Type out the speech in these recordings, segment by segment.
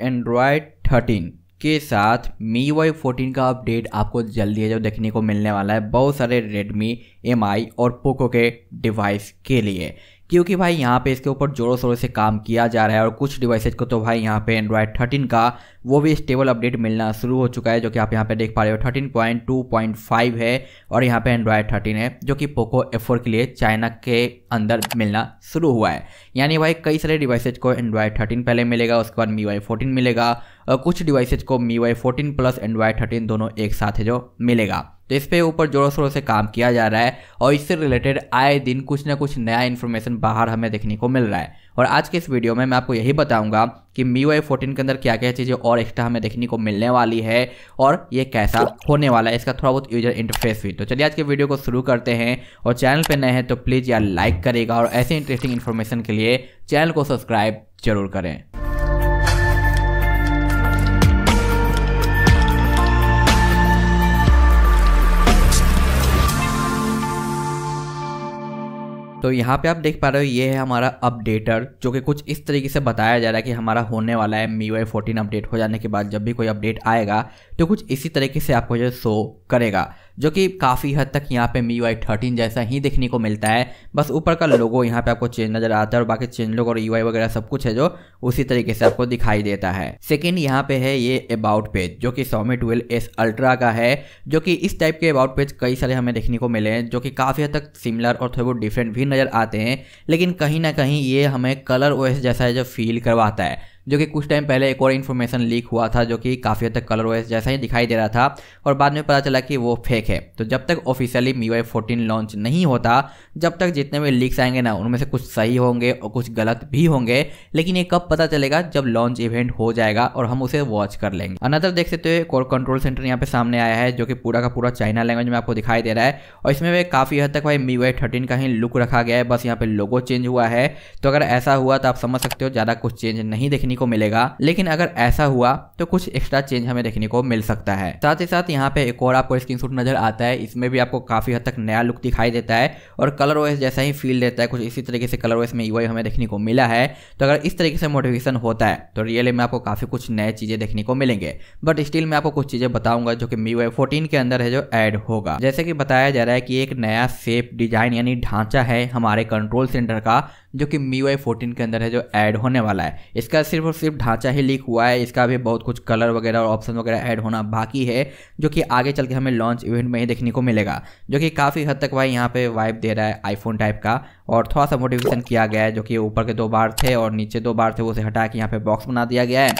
Android thirteen के साथ Mi UI fourteen का अपडेट आपको जल्दी है जो देखने को मिलने वाला है बहुत सारे रेडमी एम और पोको के डिवाइस के लिए क्योंकि भाई यहाँ पे इसके ऊपर जोरों शोरों से काम किया जा रहा है और कुछ डिवाइसेज को तो भाई यहाँ पे एंड्रॉयड थर्टीन का वो भी स्टेबल अपडेट मिलना शुरू हो चुका है जो कि आप यहाँ पे देख पा रहे हो thirteen point two point five है और यहाँ पे एंड्रॉयड थर्टीन है जो कि पोको एफ के लिए चाइना के अंदर मिलना शुरू हुआ है यानी भाई कई सारे डिवाइसेज को एंड्रॉयड थर्टीन पहले मिलेगा उसके बाद मी वाई फोर्टीन मिलेगा कुछ डिवाइसेज को Mi UI fourteen plus and UI thirteen दोनों एक साथ है जो मिलेगा तो इस पे ऊपर ज़ोरों शोरों से काम किया जा रहा है और इससे रिलेटेड आए दिन कुछ ना कुछ नया इन्फॉर्मेशन बाहर हमें देखने को मिल रहा है और आज के इस वीडियो में मैं आपको यही बताऊंगा कि मी वाई फोर्टीन के अंदर क्या क्या चीज़ें और एक्स्ट्रा हमें देखने को मिलने वाली है और ये कैसा होने वाला है इसका थोड़ा बहुत यूजर इंटरफेस भी तो चलिए आज के वीडियो को शुरू करते हैं और चैनल पर नए हैं तो प्लीज़ यार लाइक करेगा और ऐसे इंटरेस्टिंग इन्फॉर्मेशन के लिए चैनल को सब्सक्राइब जरूर करें तो यहाँ पे आप देख पा रहे हो ये है हमारा अपडेटर जो कि कुछ इस तरीके से बताया जा रहा है कि हमारा होने वाला है मी वाई फोर्टीन अपडेट हो जाने के बाद जब भी कोई अपडेट आएगा तो कुछ इसी तरीके से आपको जो शो करेगा जो कि काफ़ी हद तक यहाँ पे मी वाई थर्टीन जैसा ही देखने को मिलता है बस ऊपर का लोगो यहाँ पे आपको चेंज नजर आता है और बाकी चेंज लोग और यू e वगैरह सब कुछ है जो उसी तरीके से आपको दिखाई देता है सेकेंड यहाँ पे है ये अबाउट पेज जो कि सोमी ट्वेल्व एस अल्ट्रा का है जो कि इस टाइप के अबाउट पेज कई सारे हमें देखने को मिले हैं जो कि काफ़ी हद तक सिमिलर और थोड़े बहुत डिफरेंट भी नज़र आते हैं लेकिन कहीं ना कहीं ये हमें कलर ओएस जैसा है जो फील करवाता है जो कि कुछ टाइम पहले एक और इन्फॉर्मेशन लीक हुआ था जो कि काफ़ी हद तक कलर वाइज जैसा ही दिखाई दे रहा था और बाद में पता चला कि वो फेक है तो जब तक officially Mi UI fourteen launch नहीं होता जब तक जितने भी लीक्स आएंगे ना उनमें से कुछ सही होंगे और कुछ गलत भी होंगे लेकिन ये कब पता चलेगा जब लॉन्च इवेंट हो जाएगा और हम उसे वॉच कर लेंगे अनदर देख सकते हो एक और कंट्रोल सेंटर यहाँ पे सामने आया है जो कि पूरा का पूरा चाइना लैंग्वेज में आपको दिखाई दे रहा है और इसमें भी काफ़ी हद तक भाई मी वाई थर्टीन का ही लुक रखा गया है बस यहाँ पर लोगो चेंज हुआ है तो अगर ऐसा हुआ तो आप समझ सकते हो ज़्यादा कुछ चेंज नहीं देखने देखने को मिलेगा लेकिन अगर ऐसा हुआ तो कुछ एक्स्ट्रा चेंज हमें देखने को मिल सकता है साथ ही साथ यहाँ पे एक और आपको स्क्रीन शूट नजर आता है इसमें भी आपको काफी हद तक नया लुक दिखाई देता है और कलर वाइज जैसा ही फील देता है कुछ इसी तरीके से कलर वाइज में यूआई हमें देखने को मिला है तो अगर इस तरीके से मोटिवेशन होता है तो रियली में आपको काफी कुछ नए चीजें देखने को मिलेंगे बट स्टिल मैं आपको कुछ चीजें बताऊंगा जो कि मी वाई फोर्टीन के अंदर है जो एड होगा जैसे कि बताया जा रहा है कि एक नया सेप डिजाइन यानी ढांचा है हमारे कंट्रोल सेंटर का जो कि मी वाई फोर्टीन के अंदर है जो एड होने वाला है इसका सिर्फ सिर्फ और सिर्फ ढांचा ही लीक हुआ है इसका भी बहुत कुछ कलर वगैरह और ऑप्शन वगैरह ऐड होना बाकी है जो कि आगे चल के हमें लॉन्च इवेंट में ही देखने को मिलेगा जो कि काफ़ी हद तक भाई यहाँ पे वाइब दे रहा है आईफोन टाइप का और थोड़ा सा मोटिवेशन किया गया है जो कि ऊपर के दो बार थे और नीचे दो बार थे उसे हटा के यहाँ पे बॉक्स बना दिया गया है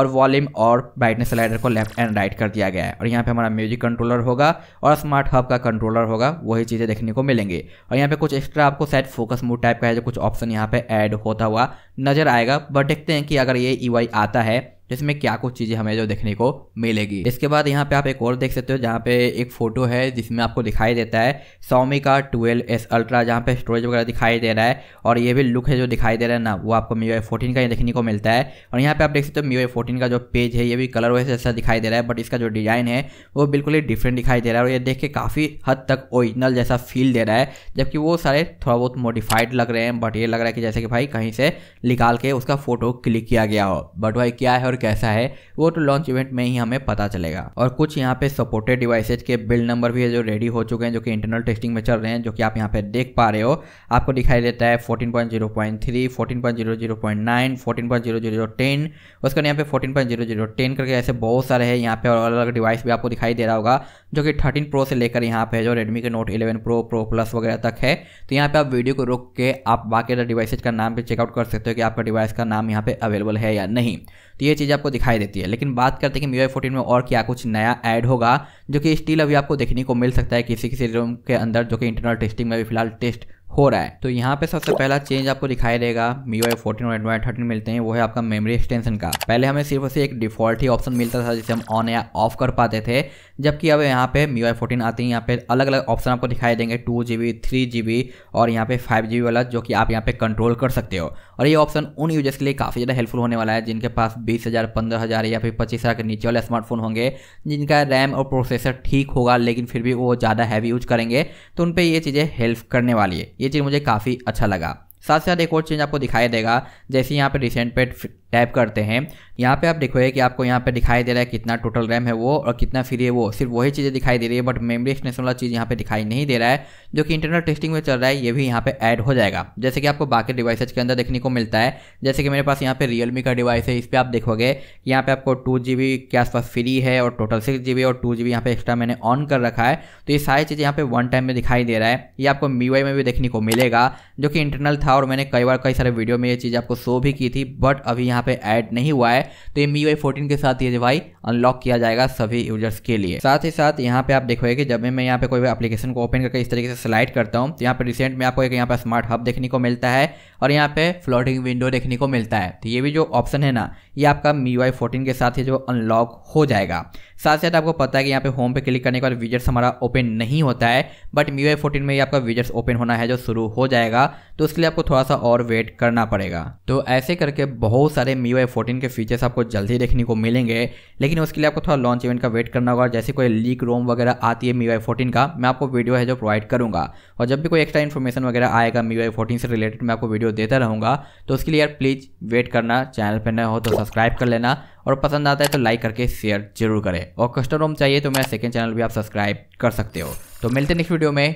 और वॉल्यूम और ब्राइटनेस स्लाइडर को लेफ्ट एंड राइट कर दिया गया है और यहाँ पे हमारा म्यूजिक कंट्रोलर होगा और स्मार्ट हब का कंट्रोलर होगा वही चीज़ें देखने को मिलेंगे और यहाँ पे कुछ एक्स्ट्रा आपको सेट फोकस मूड टाइप का है जो कुछ ऑप्शन यहाँ पे ऐड होता हुआ नजर आएगा बट देखते हैं कि अगर ये ई आता है जिसमें क्या कुछ चीज़ें हमें जो देखने को मिलेगी इसके बाद यहाँ पे आप एक और देख सकते हो जहाँ पे एक फ़ोटो है जिसमें आपको दिखाई देता है सोमी का ट्वेल्व एस अल्ट्रा जहाँ पे स्टोरेज वगैरह दिखाई दे रहा है और ये भी लुक है जो दिखाई दे रहा है ना वो आपको मी फोर्टीन का देखने को मिलता है और यहाँ पे आप देख सकते हो मी फोर्टीन का जो पेज है ये भी कलर वैसे ऐसा दिखाई दे रहा है बट इसका जो डिज़ाइन है वो बिल्कुल ही डिफरेंट दिखाई दे रहा है और ये देख के काफ़ी हद तक ओरिजिनल जैसा फील दे रहा है जबकि वो सारे थोड़ा बहुत मॉडिफाइड लग रहे हैं बट ये लग रहा है कि जैसे कि भाई कहीं से निकाल के उसका फोटो क्लिक किया गया हो बट भाई क्या है और कैसा है वो तो लॉन्च इवेंट में ही हमें पता चलेगा और कुछ यहाँ पे सपोर्टेड डिवाइसेज के बिल्ड नंबर भी है जो रेडी हो चुके हैं जो कि इंटरनल टेस्टिंग में चल रहे हैं जो कि आप यहाँ पे देख पा रहे हो आपको दिखाई देता है fourteen fourteen fourteen point point point point point zero zero zero three nine zero zero ten उसके बाद यहाँ पे fourteen point zero zero ten करके ऐसे बहुत सारे हैं यहाँ पे और अलग अलग डिवाइस भी आपको दिखाई दे रहा होगा जो कि थर्टीन प्रो से लेकर यहाँ पे जो रेडमी के Note eleven pro pro plus वगैरह तक है तो यहाँ पे आप वीडियो को रोक के आप बाकी डिवाइसेज का नाम भी चेकआउट कर सकते हो कि आपका डिवाइस का नाम यहाँ पे अवेलेबल है या नहीं तो ये चीज़ चीज़ आपको दिखाई देती है लेकिन बात करते हैं कि मी फोर्टीन में और क्या कुछ नया ऐड होगा जो कि स्टिल अभी आपको देखने को मिल सकता है किसी किसी रूम के अंदर जो कि इंटरनल टेस्टिंग में भी फिलहाल टेस्ट हो रहा है तो यहाँ पे सबसे पहला चेंज आपको दिखाई देगा मी वाई फोर्टीन और एंड्रॉइड थर्टीन मिलते हैं वो है आपका मेमोरी एक्सटेंशन का पहले हमें सिर्फ उसे एक डिफॉल्ट ही ऑप्शन मिलता था जिसे हम ऑन या ऑफ कर पाते थे जबकि अब यहाँ पे मी वाई फोर्टीन आते हैं यहाँ पे अलग अलग ऑप्शन आपको दिखाई देंगे two G B three G B और यहाँ पे फाइव जी बी वाला जो कि आप यहाँ पे कंट्रोल कर सकते हो और ये ऑप्शन उन यूजर्स के लिए काफ़ी ज़्यादा हेल्पफुल होने वाला है जिनके पास बीस हज़ार पंद्रह हज़ार या फिर पच्चीस हज़ार के नीचे वाले स्मार्टफोन होंगे जिनका रैम और प्रोसेसर ठीक होगा लेकिन फिर भी वो ज़्यादा हैवी यूज करेंगे तो उन पर ये चीज़ें हेल्प करने वाली है ये चीज़ मुझे काफ़ी अच्छा लगा साथ साथ एक और चीज़ आपको दिखाई देगा जैसे यहाँ पे रिसेंट पे टाइप करते हैं यहाँ पे आप देखोगे कि आपको यहाँ पे दिखाई दे रहा है कितना टोटल रैम है वो और कितना फ्री है वो सिर्फ वही चीज़ें दिखाई दे रही है बट मेमोरी एक्सटेंशन वाला चीज़ यहाँ पे दिखाई नहीं दे रहा है जो कि इंटरनल टेस्टिंग में चल रहा है ये भी यहाँ पे ऐड हो जाएगा जैसे कि आपको बाकी डिवाइसेज के अंदर देखने को मिलता है जैसे कि मेरे पास यहाँ पे रियलमी का डिवाइस है इस पर आप देखोगे कि यहाँ पे आपको टू के आसपास फ्री है और टोटल सिक्स जी और टू जी यहाँ पे एक्स्ट्रा मैंने ऑन कर रखा है तो ये सारी चीज़ें यहाँ पे वन टाइम में दिखाई दे रहा है ये आपको मी में भी देखने को मिलेगा जो कि इंटरनल था और मैंने कई बार कई सारे वीडियो में ये चीज़ आपको शो भी की थी बट अभी यहाँ यहाँ पे ऐड नहीं हुआ है तो ये मी वाई फोर्टीन के साथ ये भाई अनलॉक किया जाएगा सभी यूजर्स के लिए साथ ही साथ यहाँ पे आप देखोगे कि जब मैं यहाँ पे कोई भी एप्लीकेशन को ओपन करके इस तरीके से स्लाइड करता हूँ तो यहाँ पे रिसेंट में आपको एक यहाँ पे स्मार्ट हब देखने को मिलता है और यहाँ पे फ्लोटिंग विंडो देखने को मिलता है तो ये भी जो ऑप्शन है ना ये आपका मी वाई फोर्टीन के साथ ही जो अनलॉक हो जाएगा साथ ही साथ आपको पता है कि यहाँ पे होम पे क्लिक करने के बाद विजर्स हमारा ओपन नहीं होता है बट मी वाई फोर्टीन में ही आपका विजर्स ओपन होना है जो शुरू हो जाएगा तो उसके लिए आपको थोड़ा सा और वेट करना पड़ेगा तो ऐसे करके बहुत सारे सारे मी वाई फोर्टीन के फीचर्स आपको जल्दी देखने को मिलेंगे लेकिन उसके लिए आपको थोड़ा लॉन्च इवेंट का वेट करना होगा जैसे कोई लीक रोम वगैरह आती है मी वाई फोर्टीन का मैं आपको वीडियो है जो प्रोवाइड करूँगा और जब भी कोई एक्स्ट्रा इन्फॉर्मेशन वगैरह आएगा मी वाई फोर्टीन से रिलेटेड मैं आपको वीडियो देता रहूँगा तो उसके लिए यार प्लीज़ वेट करना चैनल पर न हो तो सब्सक्राइब कर लेना और पसंद आता है तो लाइक करके शेयर जरूर करें और कस्टम रोम चाहिए तो मेरा सेकेंड चैनल भी आप सब्सक्राइब कर सकते हो तो मिलते नेक्स्ट वीडियो में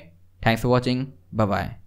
थैंक्स फॉर वॉचिंग बाय